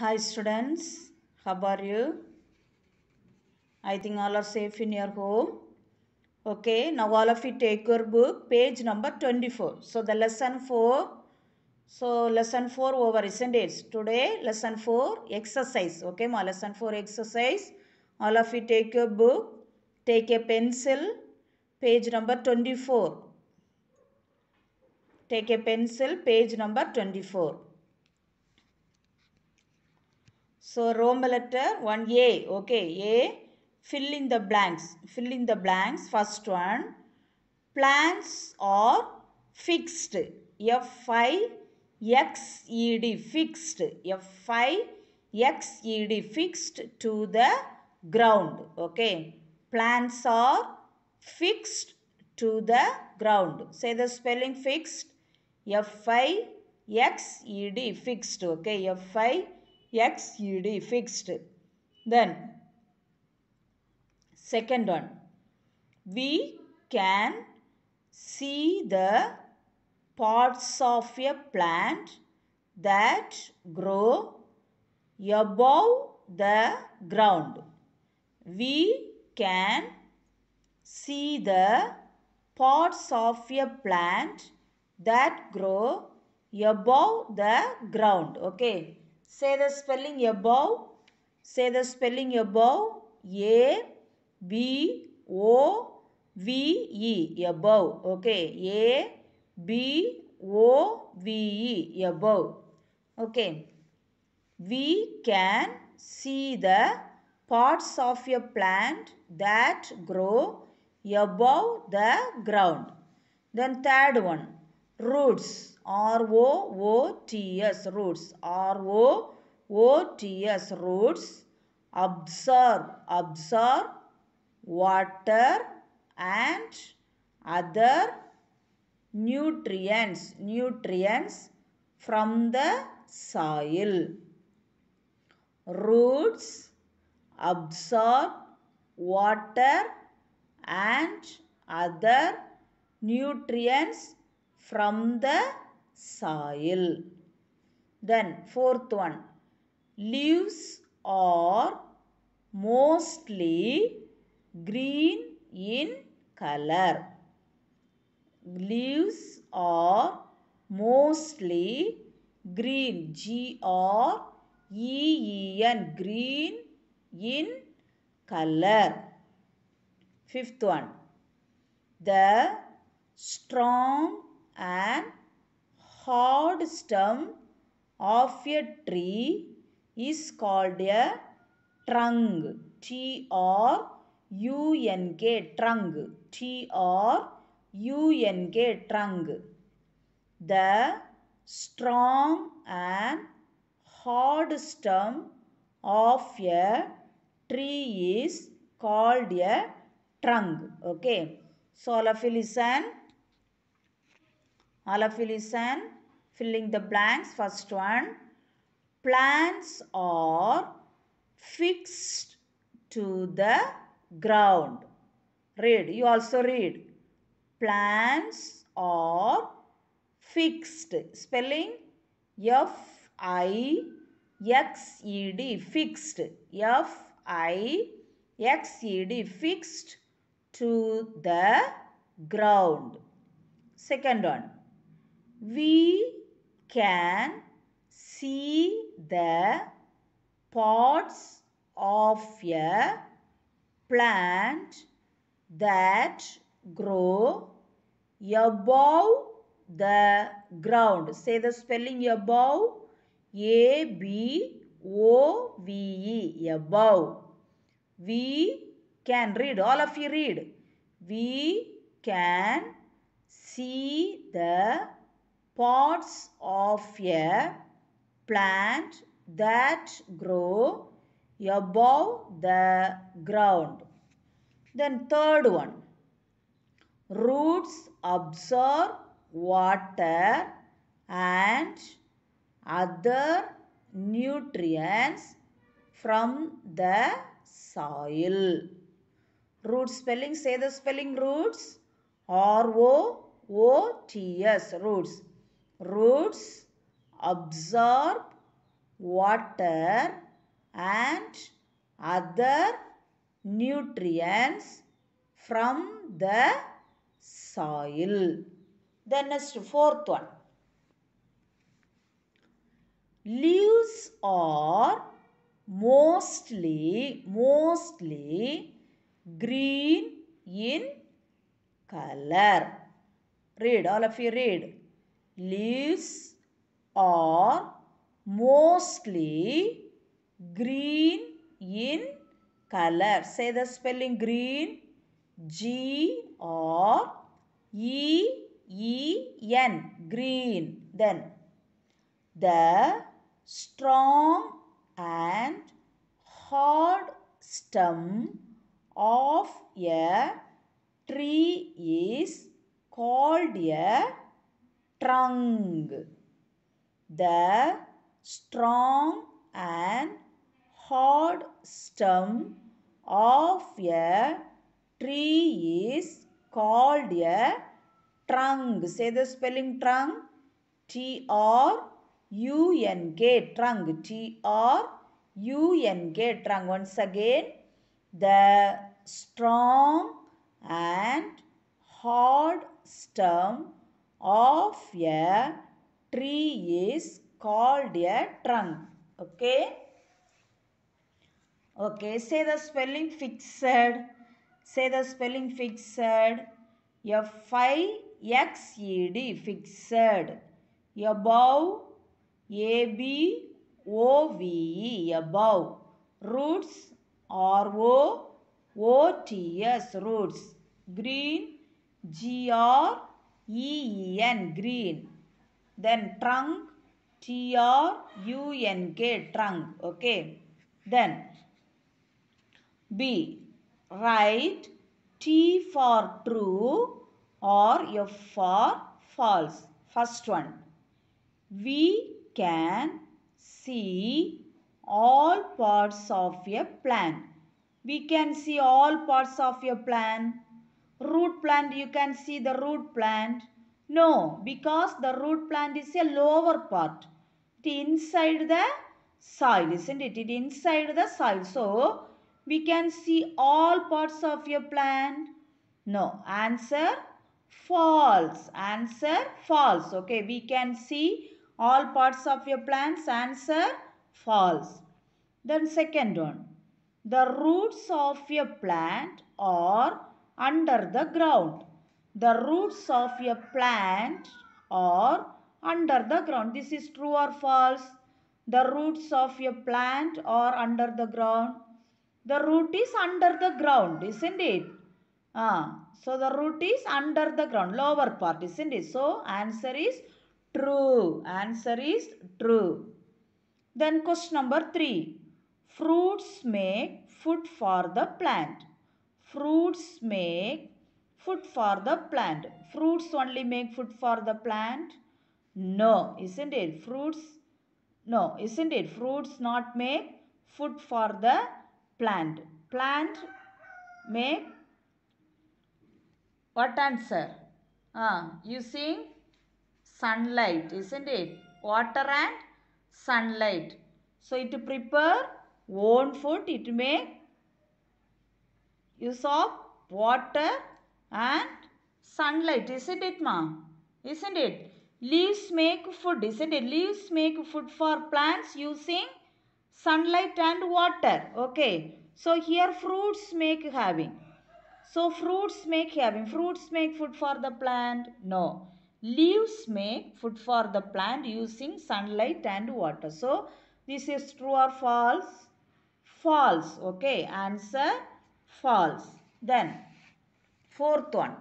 Hi students, how are you? I think all are safe in your home. Okay, now all of you take your book, page number 24. So the lesson 4, so lesson 4 over, isn't it? Today, lesson 4, exercise. Okay, my lesson 4 exercise. All of you take your book, take a pencil, page number 24. Take a pencil, page number 24. So Roman letter 1A. Okay, A. Fill in the blanks. Fill in the blanks. First one. Plans are fixed. F-I-X-E-D. Fixed. F-I-X-E-D. Fixed to the ground. Okay. Plans are fixed to the ground. Say the spelling fixed. F-I-X-E-D. Fixed. Okay. F-I-X-E-D XED fixed. Then second one we can see the parts of a plant that grow above the ground. We can see the parts of a plant that grow above the ground. Okay. Say the spelling above. Say the spelling above. A, B, O, V, E. Above. Okay. A, B, O, V, E. Above. Okay. We can see the parts of a plant that grow above the ground. Then third one, roots. ROOTS roots ROOTS roots absorb absorb water and other nutrients nutrients from the soil roots absorb water and other nutrients from the soil. Then fourth one, leaves are mostly green in color. Leaves are mostly green, G-R-E-E-N, green in color. Fifth one, the strong and hard stem of a tree is called a trunk. T R U N K trunk. T R U N K trunk. The strong and hard stem of a tree is called a trunk. Okay. Solafil is listen. Alafil is filling the blanks. First one, plants are fixed to the ground. Read, you also read. Plants are fixed. Spelling F I X E D fixed. F I X E D fixed to the ground. Second one we can see the parts of a plant that grow above the ground. Say the spelling above. A B O V E. Above. We can read. All of you read. We can see the parts of a plant that grow above the ground. Then third one, roots absorb water and other nutrients from the soil. Root spelling, say the spelling roots. R-O-O-T-S, roots roots absorb water and other nutrients from the soil. The next fourth one. Leaves are mostly, mostly green in color. Read, all of you read leaves are mostly green in color. Say the spelling green. G or E E N. Green. Then the strong and hard stem of a tree is called a tongue. The strong and hard stem of a tree is called a trunk. Say the spelling trunk. T-R-U-N-K. Trunk. T-R-U-N-K. Trunk. Once again, the strong and hard stem of a tree is called a trunk. Okay. Okay, say the spelling fixed. Say the spelling fixed. F-I-X-E-D, fixed. Above, A-B-O-V-E, above. Roots, R-O-O-T-S, roots. Green, G-R, E-E-N, green. Then trunk, T-R-U-N-K, trunk, okay. Then B, right, T for true or F for false. First one, we can see all parts of a plan. We can see all parts of a plan root plant you can see the root plant? No, because the root plant is a lower part. It inside the soil, isn't it? It inside the soil. So, we can see all parts of your plant. No, answer false. Answer false. Okay, we can see all parts of your plants. Answer false. Then second one. The roots of your plant are under the ground. The roots of a plant are under the ground. This is true or false? The roots of a plant are under the ground. The root is under the ground, isn't it? Ah, so the root is under the ground, lower part, isn't it? So answer is true. Answer is true. Then question number 3. Fruits make food for the plant. Fruits make food for the plant. Fruits only make food for the plant? No, isn't it? Fruits, no, isn't it? Fruits not make food for the plant. Plant make what answer? Ah, using sunlight, isn't it? Water and sunlight. So it prepare own food, it make use of water and sunlight isn't it ma isn't it leaves make food isn't it leaves make food for plants using sunlight and water okay so here fruits make having so fruits make having fruits make food for the plant no leaves make food for the plant using sunlight and water so this is true or false false okay answer false. Then fourth one.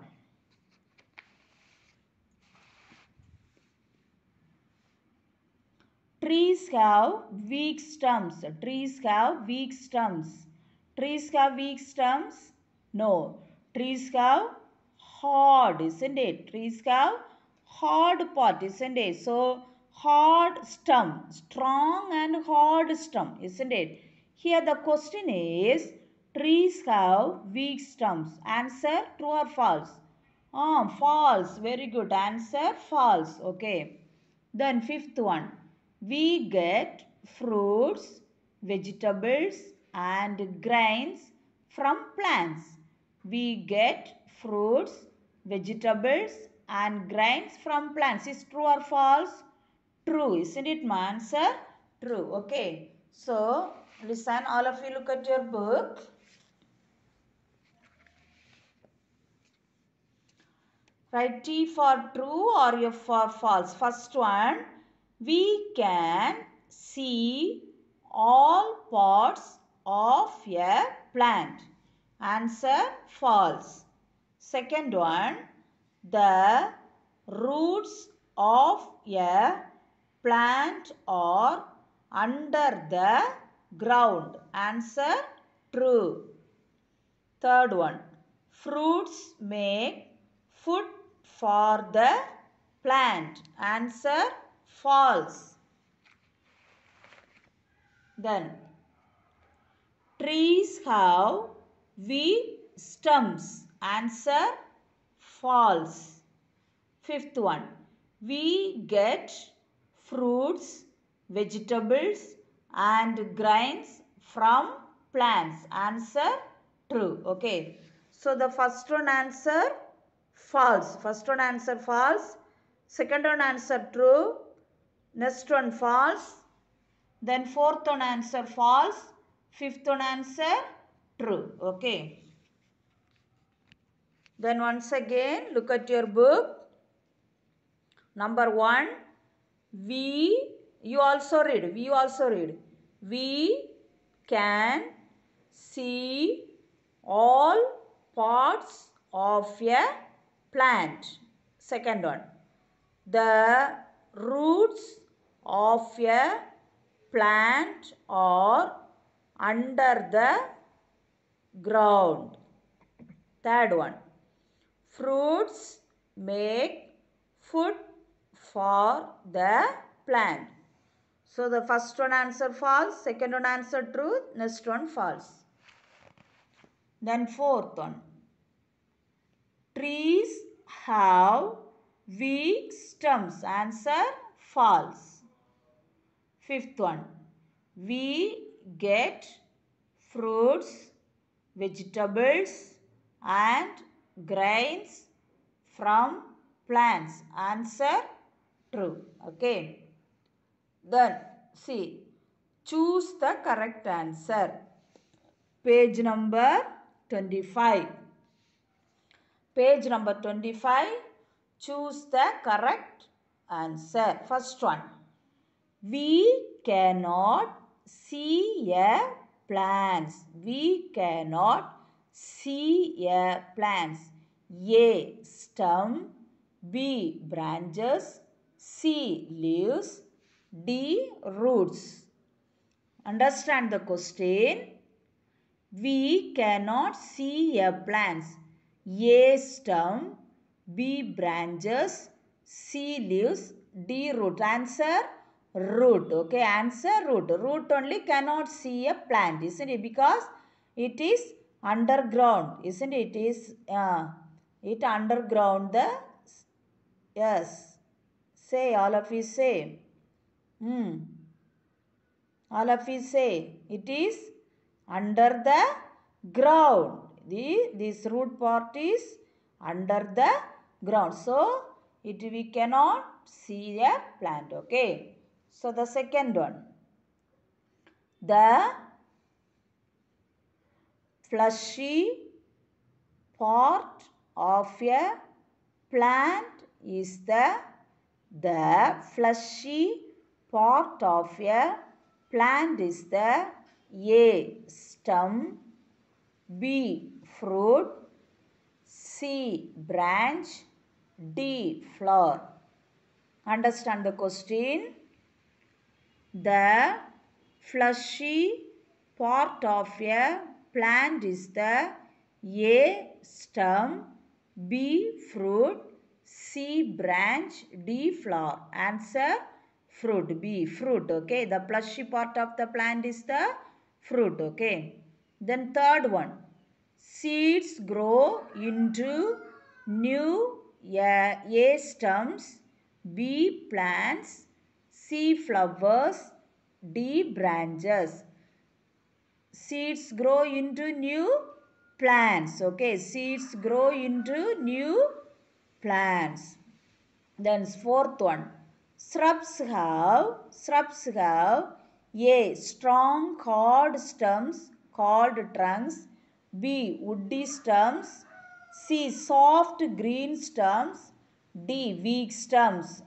Trees have weak stumps. Trees have weak stumps. Trees have weak stumps? No. Trees have hard, isn't it? Trees have hard part, isn't it? So, hard stump, strong and hard stump, isn't it? Here the question is, Trees have weak stumps. Answer true or false? Ah, false. Very good. Answer false. Okay. Then fifth one. We get fruits, vegetables and grains from plants. We get fruits, vegetables and grains from plants. Is true or false? True. Isn't it my answer? True. Okay. So, listen all of you look at your book. Write T for true or F for false. First one, we can see all parts of a plant. Answer false. Second one, the roots of a plant are under the ground. Answer true. Third one, fruits make food for the plant. Answer false. Then trees have we stems. Answer false. Fifth one. We get fruits, vegetables and grains from plants. Answer true. Okay. So the first one answer false. First one answer false. Second one answer true. Next one false. Then fourth one answer false. Fifth one answer true. Okay. Then once again look at your book. Number 1. We. You also read. We also read. We can see all parts of a plant. Second one, the roots of a plant are under the ground. Third one, fruits make food for the plant. So the first one answer false, second one answer true, next one false. Then fourth one. Trees have weak stems. Answer false. Fifth one. We get fruits, vegetables and grains from plants. Answer true. Okay. Then see. Choose the correct answer. Page number 25 page number 25. Choose the correct answer. First one. We cannot see a plants. We cannot see a plants. A. Stem. B. Branches. C. Leaves. D. Roots. Understand the question. We cannot see a plants. A stem, B branches, C leaves, D root. Answer root. Okay, answer root. Root only cannot see a plant, isn't it? Because it is underground, isn't it? It is uh, it underground the yes. Say all of you say. Hmm. All of you say it is under the ground. The, this root part is under the ground. So, it we cannot see a plant. Okay. So, the second one. The fleshy part of a plant is the the fleshy part of a plant is the A stem, B fruit C branch D flower understand the question the fleshy part of a plant is the A stem B fruit C branch D flower answer fruit B fruit okay the fleshy part of the plant is the fruit okay then third one Seeds grow into new A, stems, B plants, C flowers, D branches. Seeds grow into new plants. Okay, seeds grow into new plants. Then fourth one. Shrubs have, shrubs have A. Strong hard stems called trunks. B. Woody stems. C. Soft green stems. D. Weak stems.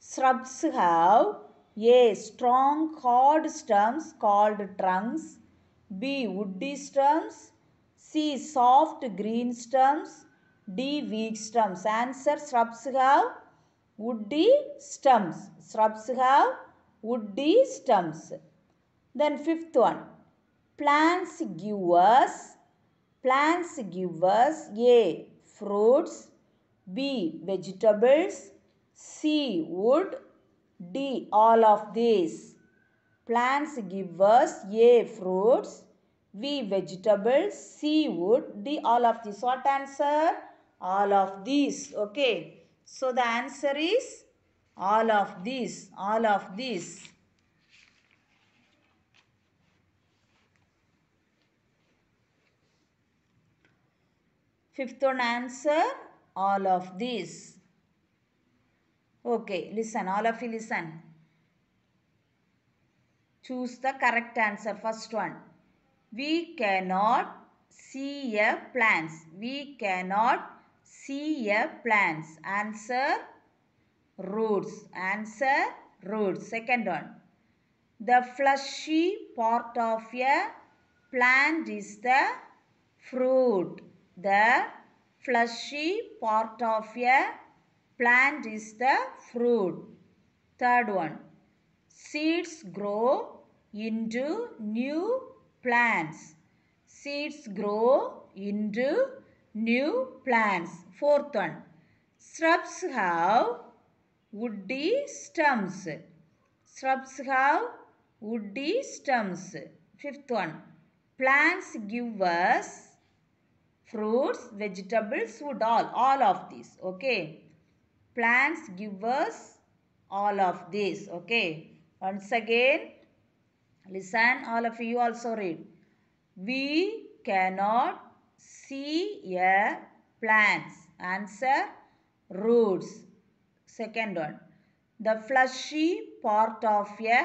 Shrubs have A. Strong hard stems called trunks. B. Woody stems. C. Soft green stems. D. Weak stems. Answer shrubs have woody stems. Shrubs have woody stems. Then fifth one. Plants give us Plants give us A. Fruits B. Vegetables C. Wood D. All of these. Plants give us A. Fruits V. Vegetables C. Wood D. All of these. What answer? All of these. Okay. So the answer is all of these. All of these. Fifth one answer, all of these. Okay, listen, all of you listen. Choose the correct answer, first one. We cannot see a plants. We cannot see a plants. Answer, roots. Answer, roots. Second one. The fleshy part of a plant is the fruit. The fleshy part of a plant is the fruit. Third one, seeds grow into new plants. Seeds grow into new plants. Fourth one, shrubs have woody stems. Shrubs have woody stems. Fifth one, plants give us fruits, vegetables, food, all, all of these, okay. Plants give us all of this, okay. Once again, listen, all of you also read. We cannot see a plants. Answer, roots. Second one, the fleshy part of a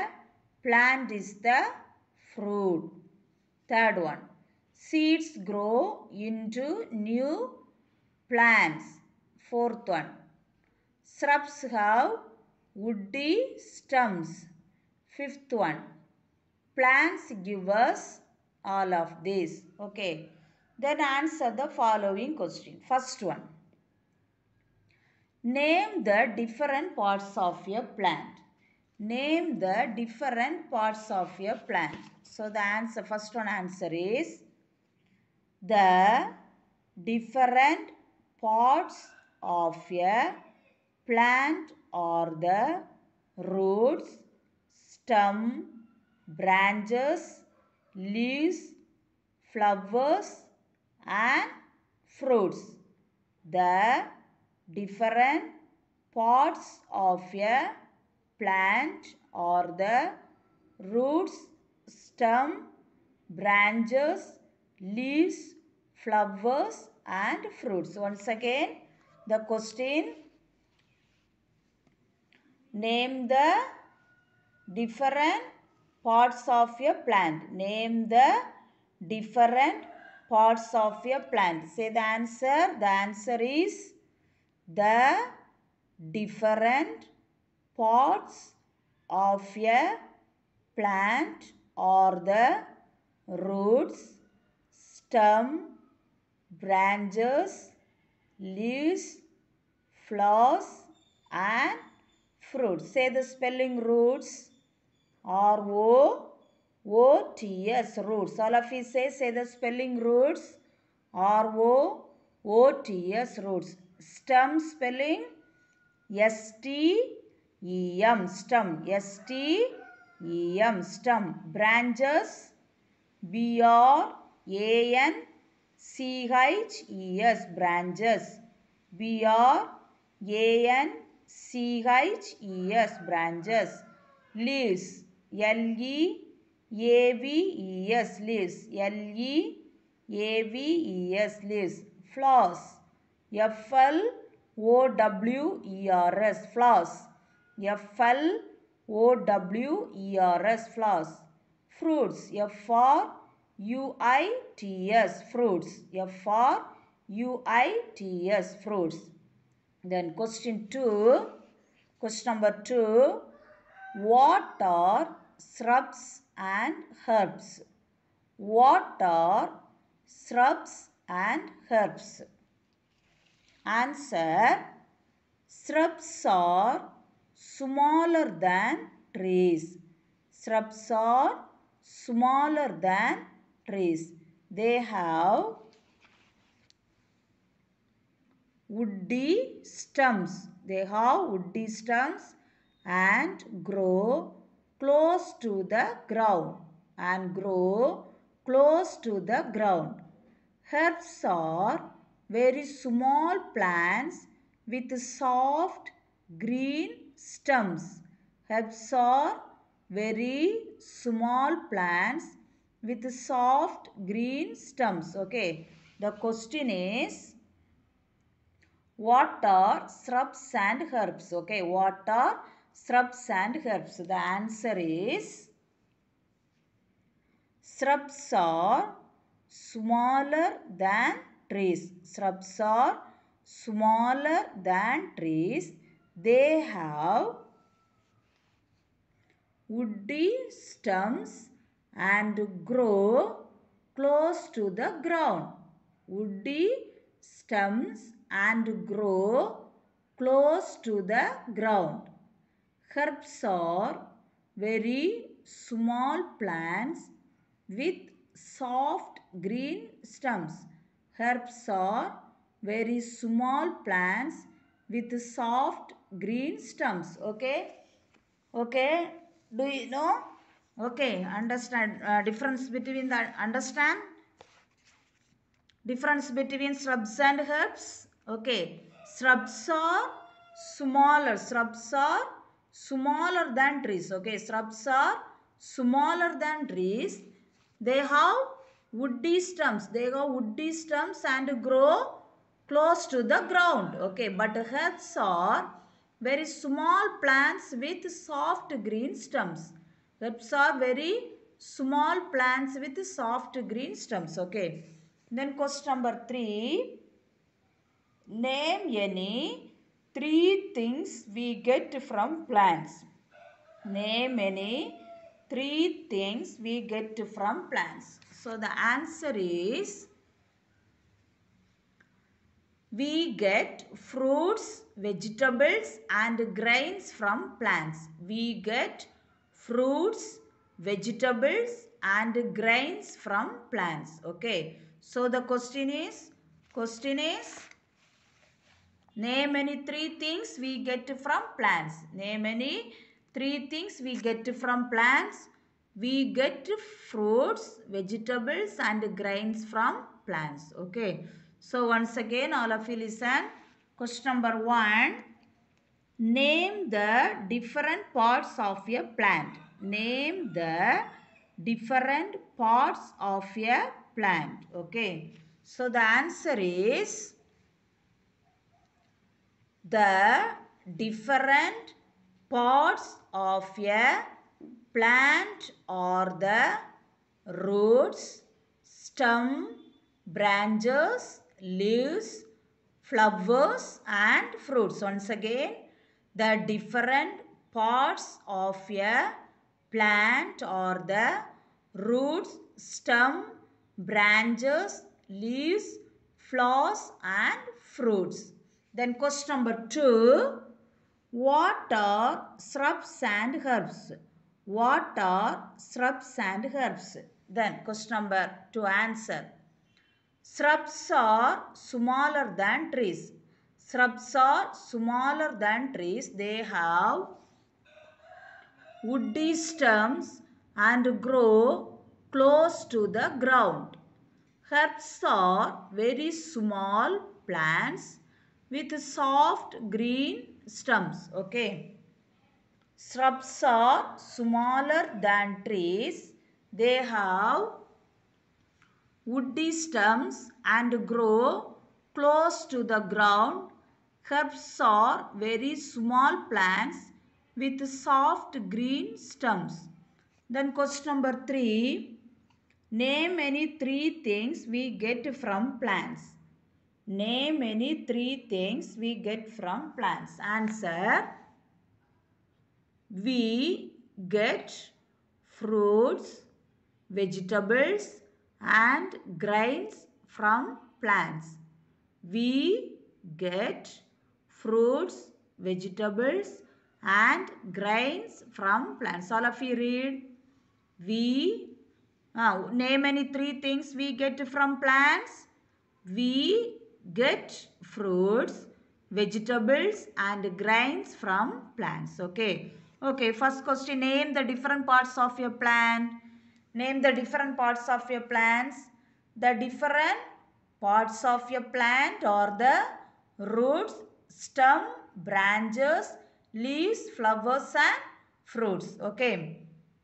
plant is the fruit. Third one, seeds grow into new plants. Fourth one, shrubs have woody stems. Fifth one, plants give us all of this. Okay. Then answer the following question. First one, name the different parts of a plant. Name the different parts of a plant. So the answer, first one answer is the different parts of a plant are the roots, stem, branches, leaves, flowers and fruits. The different parts of a plant are the roots, stem, branches, leaves, flowers and fruits. Once again, the question, name the different parts of a plant. Name the different parts of a plant. Say the answer. The answer is the different parts of a plant or the roots stem, branches, leaves, flowers and fruits. Say the spelling roots. R-O-O-T-S, roots. All of you say, say the spelling roots. R-O-O-T-S, roots. Stem spelling S-T-E-M, stem. S-T-E-M, stem. Branches, B-R-A-N-C-E-S. AN CHES branches. BR branches. LIS LE AVES LIS LE FLOSS FL FLOSS FL FLOSS Fruits FR U-I-T-S, fruits. F-R, U-I-T-S, fruits. Then question 2, question number 2, what are shrubs and herbs? What are shrubs and herbs? Answer, shrubs are smaller than trees. Shrubs are smaller than trees. They have woody stumps. They have woody stumps and grow close to the ground and grow close to the ground. Herbs are very small plants with soft green stems. Herbs are very small plants with soft green stems. Okay. The question is what are shrubs and herbs? Okay. What are shrubs and herbs? The answer is shrubs are smaller than trees. Shrubs are smaller than trees. They have woody stems and grow close to the ground. Woody stems and grow close to the ground. Herbs are very small plants with soft green stems. Herbs are very small plants with soft green stems. Okay? Okay? Do you know? okay understand uh, difference between the understand difference between shrubs and herbs okay shrubs are smaller shrubs are smaller than trees okay shrubs are smaller than trees they have woody stems they have woody stems and grow close to the ground okay but herbs are very small plants with soft green stems Herbs are very small plants with soft green stems. Okay. Then question number 3. Name any three things we get from plants. Name any three things we get from plants. So the answer is we get fruits, vegetables and grains from plants. We get fruits, vegetables and grains from plants. Okay. So the question is, question is, name any three things we get from plants. Name any three things we get from plants. We get fruits, vegetables and grains from plants. Okay. So once again all of you listen. Question number one. Name the different parts of a plant. Name the different parts of a plant. Okay. So, the answer is the different parts of a plant are the roots, stem, branches, leaves, flowers and fruits. Once again, the different parts of a plant or the roots, stem, branches, leaves, flowers and fruits. Then question number two. What are shrubs and herbs? What are shrubs and herbs? Then question number two: answer. Shrubs are smaller than trees shrubs are smaller than trees. They have woody stems and grow close to the ground. Herbs are very small plants with soft green stems. Okay. Shrubs are smaller than trees. They have woody stems and grow close to the ground. Herbs are very small plants with soft green stems. Then question number 3. Name any three things we get from plants. Name any three things we get from plants. Answer. We get fruits, vegetables and grains from plants. We get fruits, vegetables and grains from plants. All of you read. We, uh, name any three things we get from plants. We get fruits, vegetables and grains from plants. Okay. Okay, first question, name the different parts of your plant. Name the different parts of your plants. The different parts of your plant or the roots stem, branches, leaves, flowers and fruits. Okay.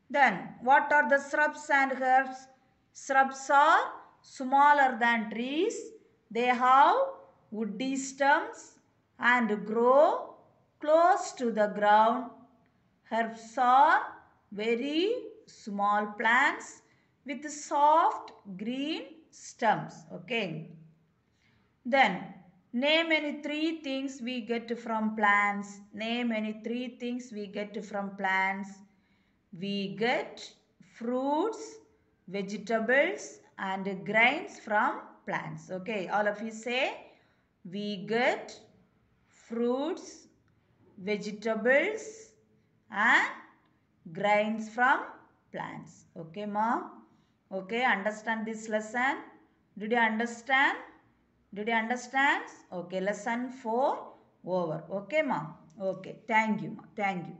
Then what are the shrubs and herbs? Shrubs are smaller than trees. They have woody stems and grow close to the ground. Herbs are very small plants with soft green stems. Okay. Then Name any three things we get from plants. Name any three things we get from plants. We get fruits, vegetables and grains from plants. Okay, all of you say we get fruits, vegetables and grains from plants. Okay, mom? Okay, understand this lesson? Did you understand? Did you understand? Okay, lesson 4 over. Okay, ma. Okay, thank you, ma. Thank you.